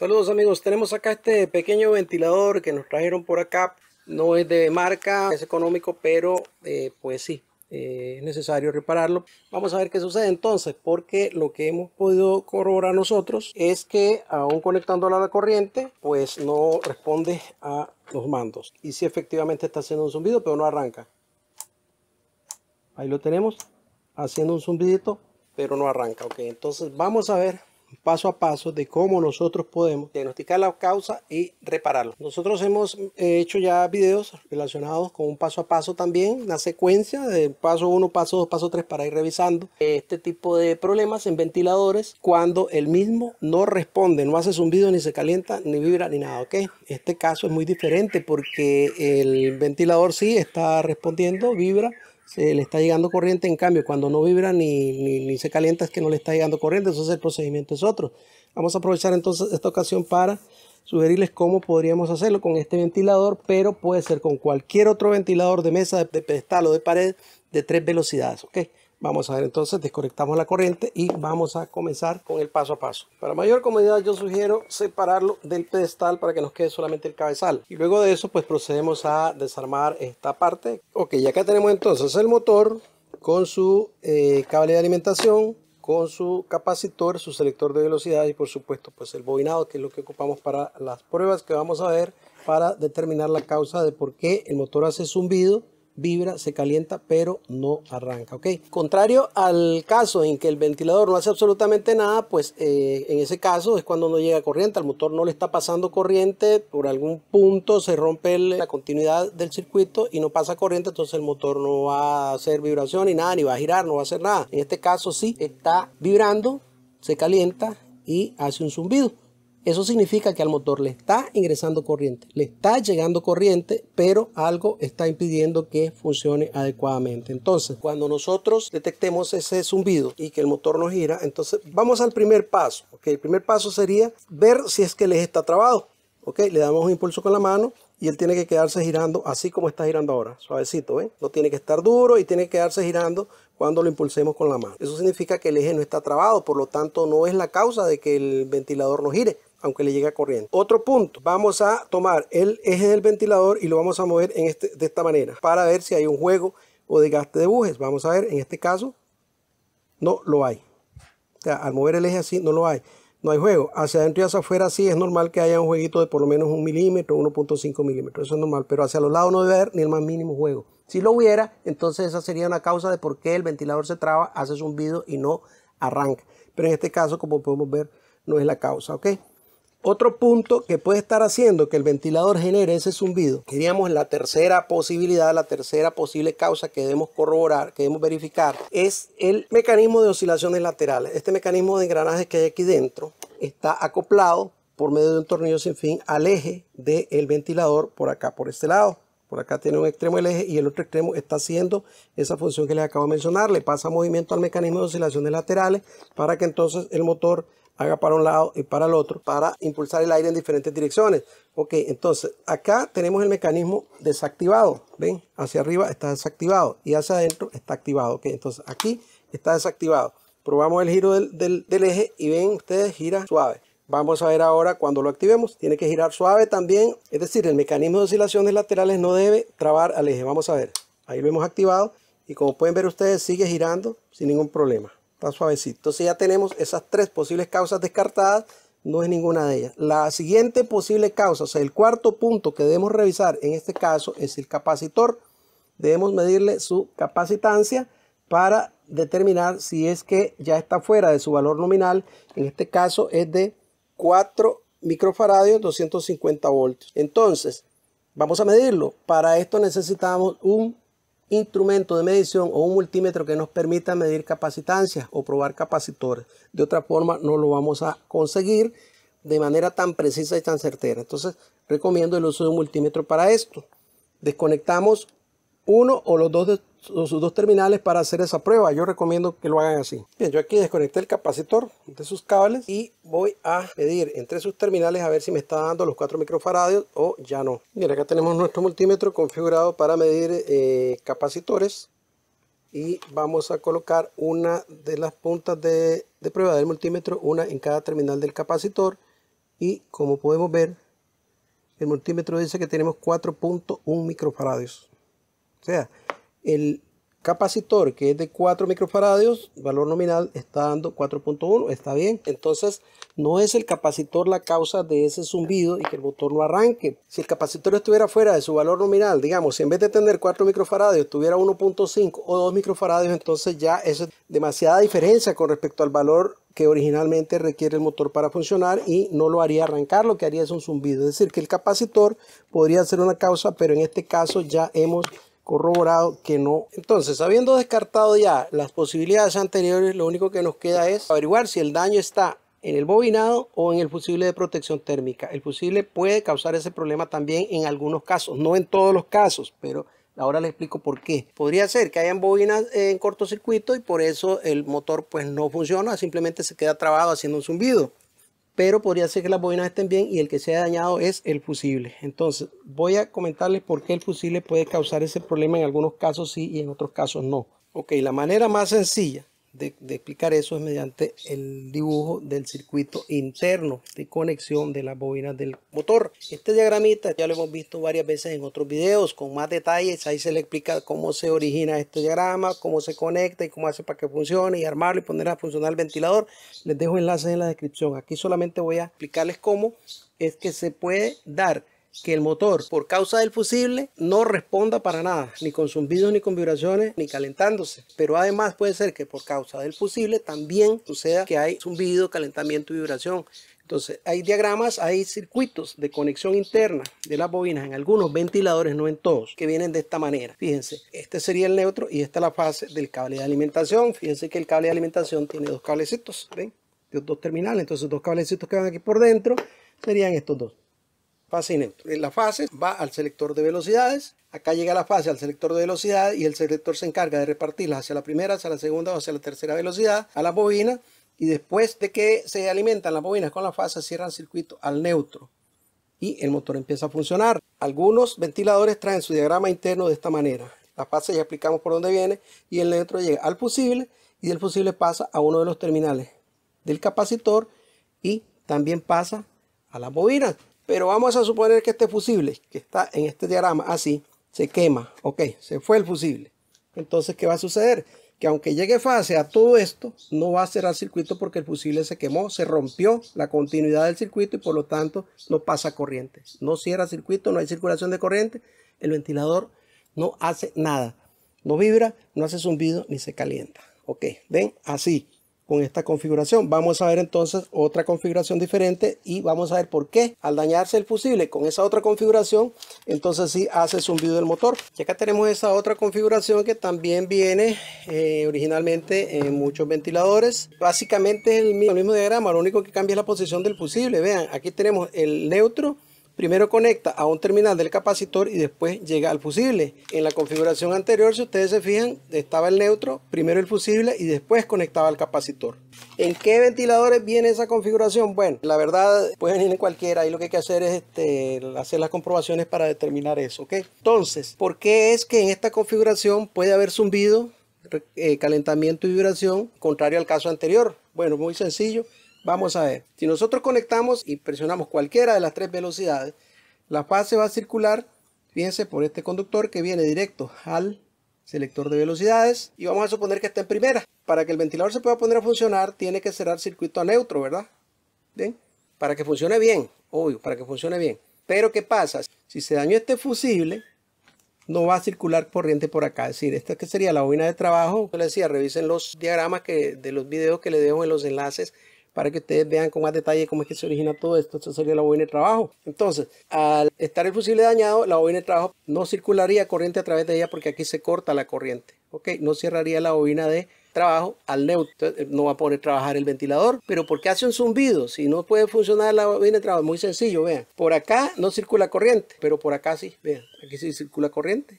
Saludos amigos, tenemos acá este pequeño ventilador que nos trajeron por acá. No es de marca, es económico, pero eh, pues sí, eh, es necesario repararlo. Vamos a ver qué sucede entonces, porque lo que hemos podido corroborar nosotros es que aún conectando a la corriente, pues no responde a los mandos. Y sí, efectivamente está haciendo un zumbido, pero no arranca. Ahí lo tenemos, haciendo un zumbidito, pero no arranca. Ok, entonces vamos a ver paso a paso de cómo nosotros podemos diagnosticar la causa y repararlo. Nosotros hemos eh, hecho ya videos relacionados con un paso a paso también, una secuencia de paso 1, paso 2, paso 3 para ir revisando este tipo de problemas en ventiladores cuando el mismo no responde, no hace zumbido, ni se calienta, ni vibra, ni nada. Este caso es muy diferente porque el ventilador sí está respondiendo, vibra, se le está llegando corriente, en cambio cuando no vibra ni, se calienta es que no le está llegando corriente, entonces el procedimiento es otro. Vamos a aprovechar entonces esta ocasión para sugerirles cómo podríamos hacerlo con este ventilador, pero puede ser con cualquier otro ventilador de mesa, de pedestal o de pared de tres velocidades, ¿ok? Vamos a ver entonces, desconectamos la corriente y vamos a comenzar con el paso a paso. Para mayor comodidad yo sugiero separarlo del pedestal para que nos quede solamente el cabezal. Y luego de eso pues procedemos a desarmar esta parte. Ok, ya acá tenemos entonces el motor con su eh, cable de alimentación, con su capacitor, su selector de velocidad y por supuesto pues el bobinado que es lo que ocupamos para las pruebas que vamos a ver para determinar la causa de por qué el motor hace zumbido vibra, se calienta, pero no arranca, Contrario al caso en que el ventilador no hace absolutamente nada, pues eh, en ese caso es cuando no llega corriente, al motor no le está pasando corriente, por algún punto se rompe la continuidad del circuito y no pasa corriente, entonces el motor no va a hacer vibración ni nada, ni va a girar, no va a hacer nada. En este caso sí, está vibrando, se calienta y hace un zumbido. Eso significa que al motor le está ingresando corriente, le está llegando corriente, pero algo está impidiendo que funcione adecuadamente. Entonces, cuando nosotros detectemos ese zumbido y que el motor no gira, entonces vamos al primer paso. El primer paso sería ver si es que el eje está trabado. ¿okay? Le damos un impulso con la mano y él tiene que quedarse girando así como está girando ahora, suavecito, ¿eh? No tiene que estar duro y tiene que quedarse girando cuando lo impulsemos con la mano. Eso significa que el eje no está trabado, por lo tanto no es la causa de que el ventilador no gire aunque le llegue corriente. Otro punto, vamos a tomar el eje del ventilador y lo vamos a mover en este, de esta manera para ver si hay un juego o desgaste de bujes. Vamos a ver, en este caso no lo hay. O sea, al mover el eje así no lo hay. No hay juego. Hacia adentro y hacia afuera sí es normal que haya un jueguito de por lo menos un milímetro, 1.5 milímetros. Eso es normal. Pero hacia los lados no debe haber ni el más mínimo juego. Si lo hubiera, entonces esa sería una causa de por qué el ventilador se traba, hace zumbido y no arranca. Pero en este caso, como podemos ver, no es la causa. ¿ok? Otro punto que puede estar haciendo que el ventilador genere ese zumbido, Queríamos la tercera posibilidad, la tercera posible causa que debemos corroborar, que debemos verificar, es el mecanismo de oscilaciones laterales. Este mecanismo de engranajes que hay aquí dentro está acoplado por medio de un tornillo sin fin al eje del ventilador por acá, por este lado. Por acá tiene un extremo el eje y el otro extremo está haciendo esa función que les acabo de mencionar. Le pasa movimiento al mecanismo de oscilaciones laterales para que entonces el motor haga para un lado y para el otro para impulsar el aire en diferentes direcciones. Ok, entonces acá tenemos el mecanismo desactivado. ¿Ven? Hacia arriba está desactivado y hacia adentro está activado. Ok, entonces aquí está desactivado. Probamos el giro del, del, eje y ven ustedes gira suave. Vamos a ver ahora cuando lo activemos. Tiene que girar suave también. Es decir, el mecanismo de oscilaciones laterales no debe trabar al eje. Vamos a ver. Ahí lo hemos activado y como pueden ver ustedes sigue girando sin ningún problema suavecito. si ya tenemos esas tres posibles causas descartadas. No es ninguna de ellas. La siguiente posible causa, o sea, el cuarto punto que debemos revisar en este caso es el capacitor. Debemos medirle su capacitancia para determinar si es que ya está fuera de su valor nominal. En este caso es de 4 microfaradios, 250 voltios. Entonces, vamos a medirlo. Para esto necesitamos un instrumento de medición o un multímetro que nos permita medir capacitancias o probar capacitores. De otra forma no lo vamos a conseguir de manera tan precisa y tan certera. Entonces recomiendo el uso de un multímetro para esto. Desconectamos uno o los dos de sus dos terminales para hacer esa prueba. Yo recomiendo que lo hagan así. Bien, yo aquí desconecté el capacitor de sus cables y voy a medir entre sus terminales a ver si me está dando los 4 microfaradios o ya no. Bien, acá tenemos nuestro multímetro configurado para medir eh, capacitores y vamos a colocar una de las puntas de, de prueba del multímetro, una en cada terminal del capacitor y como podemos ver el multímetro dice que tenemos 4.1 microfaradios. O sea, el capacitor que es de 4 microfaradios, valor nominal está dando 4.1, está bien. Entonces no es el capacitor la causa de ese zumbido y que el motor no arranque. Si el capacitor estuviera fuera de su valor nominal, digamos, si en vez de tener 4 microfaradios tuviera 1.5 o 2 microfaradios, entonces ya es demasiada diferencia con respecto al valor que originalmente requiere el motor para funcionar y no lo haría arrancar, lo que haría es un zumbido. Es decir, que el capacitor podría ser una causa, pero en este caso ya hemos corroborado que no. Entonces, habiendo descartado ya las posibilidades anteriores, lo único que nos queda es averiguar si el daño está en el bobinado o en el fusible de protección térmica. El fusible puede causar ese problema también en algunos casos, no en todos los casos, pero ahora les explico por qué. Podría ser que hayan bobinas en cortocircuito y por eso el motor pues no funciona, simplemente se queda trabado haciendo un zumbido pero podría ser que las bobinas estén bien y el que se ha dañado es el fusible. Entonces, voy a comentarles por qué el fusible puede causar ese problema en algunos casos sí y en otros casos no. Ok, la manera más sencilla de, explicar eso es mediante el dibujo del circuito interno de conexión de las bobinas del motor. Este diagramita ya lo hemos visto varias veces en otros videos con más detalles. Ahí se le explica cómo se origina este diagrama, cómo se conecta y cómo hace para que funcione y armarlo y poner a funcionar el ventilador. Les dejo enlaces en la descripción. Aquí solamente voy a explicarles cómo es que se puede dar que el motor, por causa del fusible, no responda para nada, ni con zumbidos, ni con vibraciones, ni calentándose. Pero además puede ser que por causa del fusible también suceda que hay zumbido, calentamiento y vibración. Entonces, hay diagramas, hay circuitos de conexión interna de las bobinas en algunos ventiladores, no en todos, que vienen de esta manera. Fíjense, este sería el neutro y esta es la fase del cable de alimentación. Fíjense que el cable de alimentación tiene dos cablecitos, ¿ven? Dos terminales, entonces dos cablecitos que van aquí por dentro serían estos dos fase y neutro. Eh, la fase va al selector de velocidades, acá llega la fase al selector de velocidad y el selector se encarga de repartirla hacia la primera, hacia la segunda o hacia la tercera velocidad, a la bobina, y después de que se alimentan las bobinas con la fase, cierran el circuito al neutro y el motor empieza a funcionar. Algunos ventiladores traen su diagrama interno de esta manera. La fase ya explicamos por dónde viene y el neutro llega al fusible y del fusible pasa a uno de los terminales del capacitor y también pasa a las bobinas. Pero vamos a suponer que este fusible, que está en este diagrama así, se quema. Ok, se fue el fusible. Entonces, ¿qué va a suceder? Que aunque llegue fase a todo esto, no va a cerrar el circuito porque el fusible se quemó, se rompió la continuidad del circuito y por lo tanto no pasa corriente. No cierra circuito, no hay circulación de corriente. El ventilador no hace nada. No vibra, no hace zumbido ni se calienta. Ok, ven así con esta configuración. Vamos a ver entonces otra configuración diferente y vamos a ver por qué al dañarse el fusible con esa otra configuración, entonces sí hace zumbido el motor. Y acá tenemos esa otra configuración que también viene eh, originalmente en muchos ventiladores. Básicamente es el el mismo diagrama, lo único que cambia es la posición del fusible. Vean, aquí tenemos el neutro Primero conecta a un terminal del capacitor y después llega al fusible. En la configuración anterior, si ustedes se fijan, estaba el neutro, primero el fusible y después conectaba al capacitor. ¿En qué ventiladores viene esa configuración? Bueno, la verdad puede venir en cualquiera y lo que hay que hacer es este, hacer las comprobaciones para determinar eso, Entonces, ¿por qué es que en esta configuración puede haber zumbido, eh, calentamiento y vibración, contrario al caso anterior? Bueno, muy sencillo Vamos a ver, si nosotros conectamos y presionamos cualquiera de las tres velocidades, la fase va a circular, fíjense, por este conductor que viene directo al selector de velocidades y vamos a suponer que está en primera. Para que el ventilador se pueda poner a funcionar, tiene que cerrar circuito a neutro, ¿verdad? ¿Bien? Para que funcione bien, obvio, para que funcione bien. Pero ¿qué pasa? Si se dañó este fusible, no va a circular corriente por acá. Es decir, esta que sería la bobina de trabajo. Yo les decía, revisen los diagramas que, de los videos que les dejo en los enlaces para que ustedes vean con más detalle cómo es que se origina todo esto. Esto sería la bobina de trabajo. Entonces, al estar el fusible dañado, la bobina de trabajo no circularía corriente a través de ella porque aquí se corta la corriente. ¿ok? No cerraría la bobina de trabajo al neutro. Eh, no va a poder trabajar el ventilador. Pero ¿por qué hace un zumbido? Si no puede funcionar la bobina de trabajo, muy sencillo, vean. Por acá no circula corriente, pero por acá sí, vean. Aquí sí circula corriente.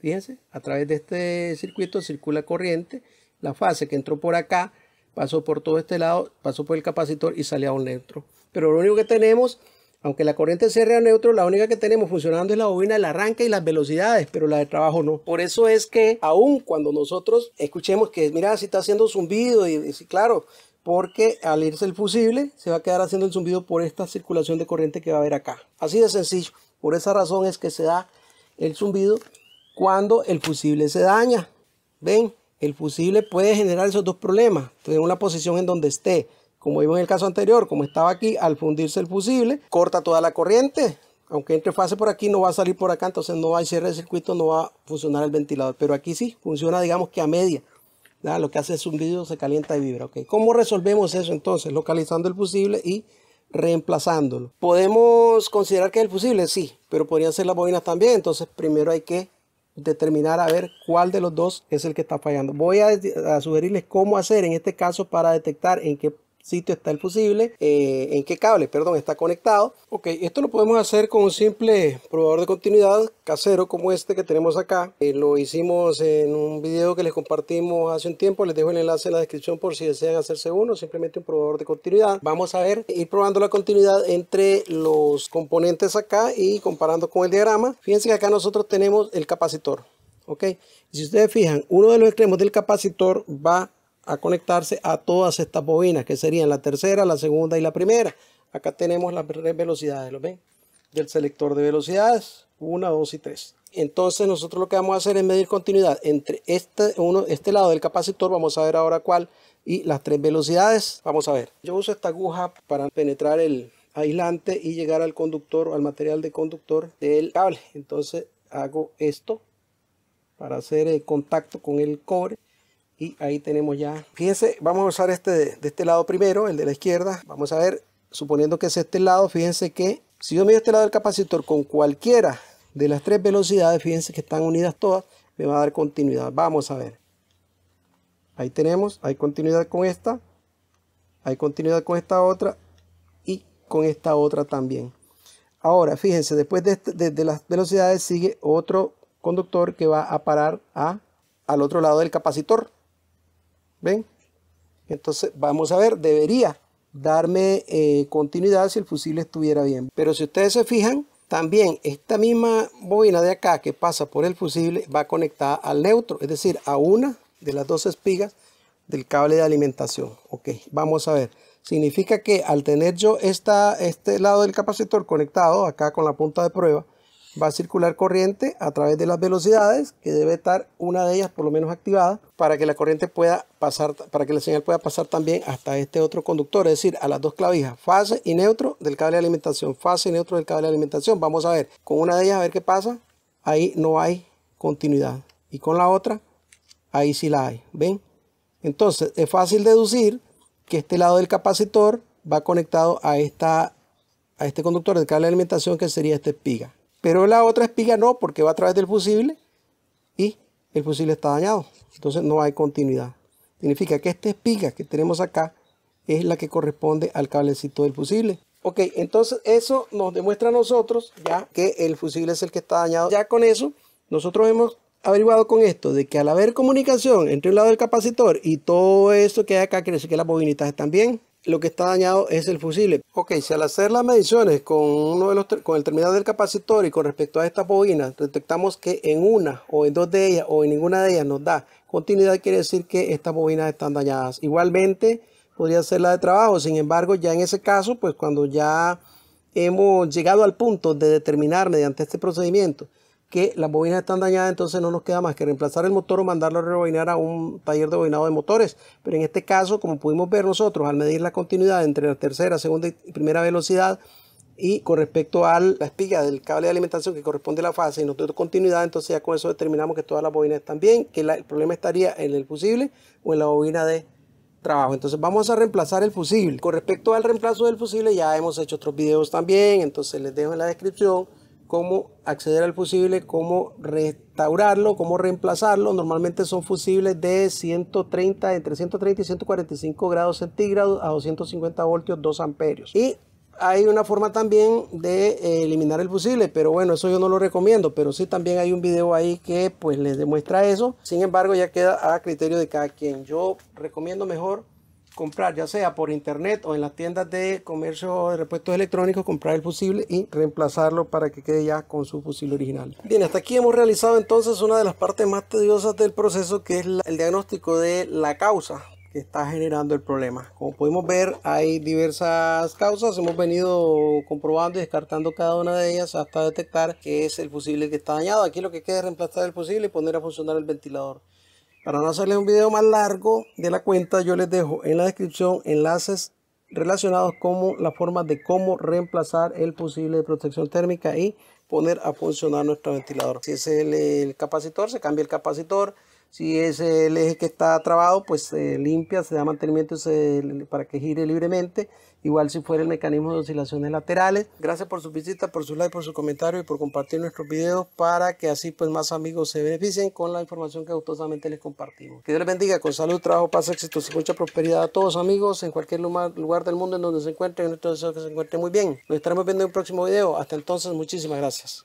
Fíjense, a través de este circuito circula corriente. La fase que entró por acá pasó por todo este lado, pasó por el capacitor y salió a un neutro. Pero lo único que tenemos, aunque la corriente cierre a neutro, la única que tenemos funcionando es la bobina el arranque y las velocidades, pero la de trabajo no. Por eso es que aún cuando nosotros escuchemos que, mira, si está haciendo zumbido, y, y claro, porque al irse el fusible se va a quedar haciendo el zumbido por esta circulación de corriente que va a haber acá. Así de sencillo. Por esa razón es que se da el zumbido cuando el fusible se daña. ¿Ven? el fusible puede generar esos dos problemas, tener una posición en donde esté. Como vimos en el caso anterior, como estaba aquí, al fundirse el fusible, corta toda la corriente. Aunque entre fase por aquí, no va a salir por acá, entonces no va a cierre el circuito, no va a funcionar el ventilador. Pero aquí sí, funciona digamos que a media. Lo que hace es un se calienta y vibra. ¿Cómo resolvemos eso entonces? Localizando el fusible y reemplazándolo. ¿Podemos considerar que es el fusible? Sí, pero podrían ser las bobinas también. Entonces primero hay que determinar a ver cuál de los dos es el que está fallando. Voy a, sugerirles cómo hacer en este caso para detectar en qué sitio está el posible, eh, en qué cable, perdón, está conectado. Ok, esto lo podemos hacer con un simple probador de continuidad casero como este que tenemos acá. Eh, lo hicimos en un video que les compartimos hace un tiempo, les dejo el enlace en la descripción por si desean hacerse uno, simplemente un probador de continuidad. Vamos a ver, ir probando la continuidad entre los componentes acá y comparando con el diagrama. Fíjense que acá nosotros tenemos el capacitor. ¿ok? Si ustedes fijan, uno de los extremos del capacitor va a conectarse a todas estas bobinas, que serían la tercera, la segunda y la primera. Acá tenemos las velocidades, ¿lo ven? del selector de velocidades, 1, 2 y 3. Entonces nosotros lo que vamos a hacer es medir continuidad entre este, uno, este lado del capacitor, vamos a ver ahora cuál, y las tres velocidades, vamos a ver. Yo uso esta aguja para penetrar el aislante y llegar al conductor, al material de conductor del cable. Entonces hago esto para hacer el contacto con el cobre y ahí tenemos ya fíjense vamos a usar este de, este lado primero el de la izquierda vamos a ver suponiendo que es este lado fíjense que si yo mido este lado del capacitor con cualquiera de las tres velocidades fíjense que están unidas todas me va a dar continuidad vamos a ver ahí tenemos hay continuidad con esta hay continuidad con esta otra y con esta otra también ahora fíjense después de, este, las velocidades sigue otro conductor que va a parar a, al otro lado del capacitor ¿Ven? Entonces, vamos a ver, debería darme eh, continuidad si el fusible estuviera bien. Pero si ustedes se fijan, también esta misma bobina de acá que pasa por el fusible va conectada al neutro, es decir, a una de las dos espigas del cable de alimentación. Ok, vamos a ver. Significa que al tener yo este lado del capacitor conectado acá con la punta de prueba, va a circular corriente a través de las velocidades, que debe estar una de ellas por lo menos activada, para que la corriente pueda pasar, para que la señal pueda pasar también hasta este otro conductor, es decir, a las dos clavijas, fase y neutro del cable de alimentación, fase y neutro del cable de alimentación. Vamos a ver, con una de ellas a ver qué pasa, ahí no hay continuidad. Y con la otra, ahí sí la hay, ¿ven? Entonces, es fácil deducir que este lado del capacitor va conectado a, esta, a este conductor del cable de alimentación que sería esta espiga. Pero la otra espiga no, porque va a través del fusible y el fusible está dañado. Entonces no hay continuidad. Significa que esta espiga que tenemos acá es la que corresponde al cablecito del fusible. Ok, entonces eso nos demuestra a nosotros ya que el fusible es el que está dañado. Ya con eso, nosotros hemos averiguado con esto de que al haber comunicación entre un lado del capacitor y todo esto que hay acá, quiere decir que las bobinitas están bien lo que está dañado es el fusible. Ok, si al hacer las mediciones con, uno de los, con el terminal del capacitor y con respecto a estas bobinas, detectamos que en una o en dos de ellas o en ninguna de ellas nos da continuidad, quiere decir que estas bobinas están dañadas. Igualmente podría ser la de trabajo, sin embargo ya en ese caso, pues cuando ya hemos llegado al punto de determinar mediante este procedimiento que las bobinas están dañadas, entonces no nos queda más que reemplazar el motor o mandarlo a rebobinar a un taller de bobinado de motores. Pero en este caso, como pudimos ver nosotros, al medir la continuidad entre la tercera, segunda y primera velocidad, y con respecto a la espiga del cable de alimentación que corresponde a la fase y no continuidad, entonces ya con eso determinamos que todas las bobinas están bien, que el problema estaría en el fusible o en la bobina de trabajo. Entonces vamos a reemplazar el fusible. Con respecto al reemplazo del fusible ya hemos hecho otros videos también, entonces les dejo en la descripción cómo acceder al fusible, cómo restaurarlo, cómo reemplazarlo. Normalmente son fusibles de 130, entre 130 y 145 grados centígrados a 250 voltios, 2 amperios. Y hay una forma también de eh, eliminar el fusible, pero bueno, eso yo no lo recomiendo, pero sí también hay un video ahí que pues les demuestra eso. Sin embargo, ya queda a criterio de cada quien. Yo recomiendo mejor comprar, ya sea por internet o en las tiendas de comercio de repuestos electrónicos, comprar el fusible y reemplazarlo para que quede ya con su fusible original. Bien, hasta aquí hemos realizado entonces una de las partes más tediosas del proceso, que es el diagnóstico de la causa que está generando el problema. Como podemos ver, hay diversas causas. Hemos venido comprobando y descartando cada una de ellas hasta detectar que es el fusible que está dañado. Aquí lo que queda es reemplazar el fusible y poner a funcionar el ventilador. Para no hacerle un video más largo de la cuenta, yo les dejo en la descripción enlaces relacionados con la forma de cómo reemplazar el posible de protección térmica y poner a funcionar nuestro ventilador. Si es el capacitor, se cambia el capacitor. Si es el eje que está trabado, pues se limpia, se da mantenimiento para que gire libremente. Igual si fuera el mecanismo de oscilaciones laterales. Gracias por su visita, por su like, por su comentario y por compartir nuestros videos para que así pues más amigos se beneficien con la información que gustosamente les compartimos. Que Dios les bendiga, con salud, trabajo, paz, éxito y mucha prosperidad a todos amigos en cualquier lugar del mundo en donde se encuentren. Nuestro deseo que se encuentren muy bien. Nos estaremos viendo en un próximo video. Hasta entonces, muchísimas gracias.